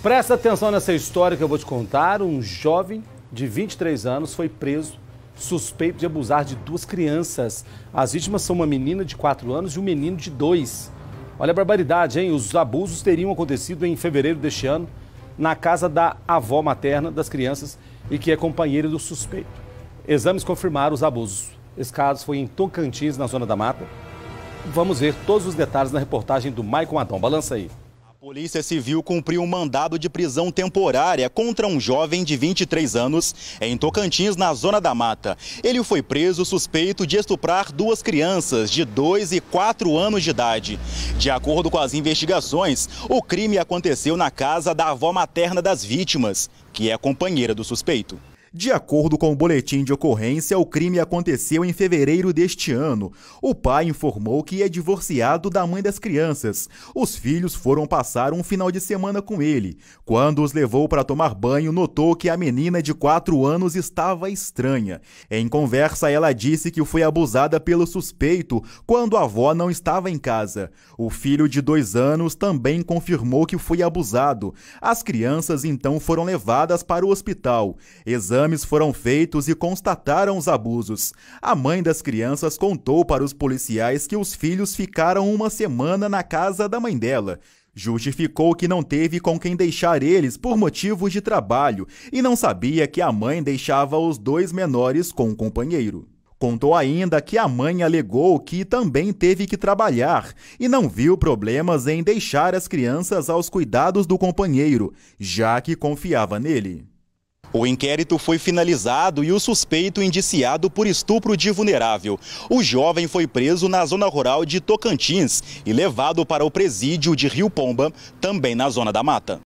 Presta atenção nessa história que eu vou te contar. Um jovem de 23 anos foi preso suspeito de abusar de duas crianças. As vítimas são uma menina de 4 anos e um menino de 2. Olha a barbaridade, hein? Os abusos teriam acontecido em fevereiro deste ano na casa da avó materna das crianças e que é companheira do suspeito. Exames confirmaram os abusos. Esse caso foi em Tocantins, na Zona da Mata. Vamos ver todos os detalhes na reportagem do Maicon Adão. Balança aí. Polícia Civil cumpriu um mandado de prisão temporária contra um jovem de 23 anos em Tocantins, na Zona da Mata. Ele foi preso suspeito de estuprar duas crianças de 2 e 4 anos de idade. De acordo com as investigações, o crime aconteceu na casa da avó materna das vítimas, que é companheira do suspeito. De acordo com o boletim de ocorrência, o crime aconteceu em fevereiro deste ano. O pai informou que é divorciado da mãe das crianças. Os filhos foram passar um final de semana com ele. Quando os levou para tomar banho, notou que a menina de 4 anos estava estranha. Em conversa, ela disse que foi abusada pelo suspeito quando a avó não estava em casa. O filho de 2 anos também confirmou que foi abusado. As crianças então foram levadas para o hospital. Exame exames foram feitos e constataram os abusos. A mãe das crianças contou para os policiais que os filhos ficaram uma semana na casa da mãe dela. Justificou que não teve com quem deixar eles por motivos de trabalho e não sabia que a mãe deixava os dois menores com o companheiro. Contou ainda que a mãe alegou que também teve que trabalhar e não viu problemas em deixar as crianças aos cuidados do companheiro, já que confiava nele. O inquérito foi finalizado e o suspeito indiciado por estupro de vulnerável. O jovem foi preso na zona rural de Tocantins e levado para o presídio de Rio Pomba, também na zona da mata.